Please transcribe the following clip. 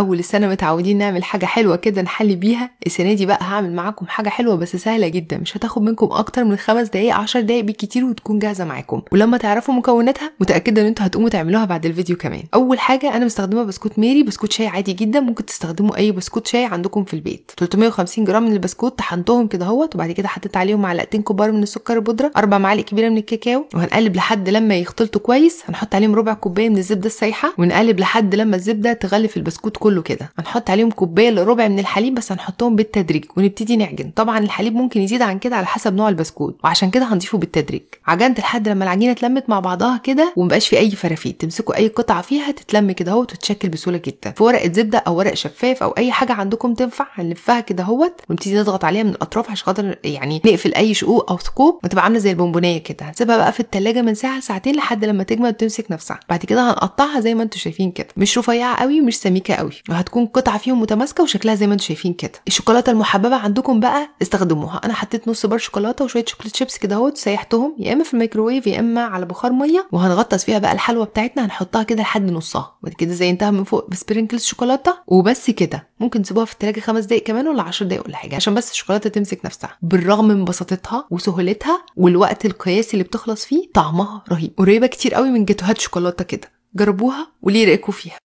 اول السنه متعودين نعمل حاجه حلوه كده نحل بيها السنه دي بقى هعمل معاكم حاجه حلوه بس سهله جدا مش هتاخد منكم اكتر من خمس دقائق عشر دقائق بالكتير وتكون جاهزه معاكم ولما تعرفوا مكوناتها متاكده ان انتوا هتقوموا تعملوها بعد الفيديو كمان اول حاجه انا مستخدمه بسكوت ميري بسكوت شاي عادي جدا ممكن تستخدموا اي بسكوت شاي عندكم في البيت 350 جرام من البسكوت طحنتهم كده اهوت وبعد كده حطيت عليهم معلقتين كبار من السكر البودره اربع معالق كبيره من الكاكاو وهنقلب لحد لما يختلطوا كويس هنحط عليهم ربع كوبايه من الزبده السايحه ونقلب لحد لما الزبده تغلف البسكوت كله كده هنحط عليهم كوبايه لربع من الحليب بس هنحطهم بالتدريج ونبتدي نعجن طبعا الحليب ممكن يزيد عن كده على حسب نوع البسكوت وعشان كده هنضيفه بالتدريج عجنت لحد لما العجينه اتلمت مع بعضها كده ومبقاش في اي فرافيت تمسكوا اي قطعه فيها تتلم كده اهوت وتتشكل بسهوله جدا في ورقه زبده او ورق شفاف او اي حاجه عندكم تنفع هنلفها كده اهوت ونبتدي نضغط عليها من الاطراف عشان خاطر يعني نقفل اي شقوق او ثقوب وتبقى عامله زي البونبونيه كده هنسيبها بقى في التلاجة من ساعه ساعتين لحد لما تجمد وتمسك نفسها بعد كده هنقطعها زي ما انتم شايفين كده مش رفيعه قوي ومش سميكه قوي وهتكون قطعه فيهم متماسكه وشكلها زي ما انتم شايفين كده الشوكولاته المحببه عندكم بقى استخدموها انا حطيت نص بار شوكولاته وشويه شوكليت شيبس كده اهوت سيحتهم يا اما في الميكروويف يا اما على بخار ميه وهنغطس فيها بقى الحلوه بتاعتنا هنحطها كده لحد نصها بعد كده زينتها من فوق بسبرينكلز شوكولاته وبس كده ممكن تسيبوها في التلاجه خمس دقايق كمان ولا 10 دقايق ولا حاجه عشان بس الشوكولاته تمسك نفسها بالرغم من بساطتها وسهولتها والوقت القياسي اللي بتخلص فيه طعمها رهيب قريبه كتير قوي من جاتوهات شوكولاته كده جربوها وليه رأيكم فيها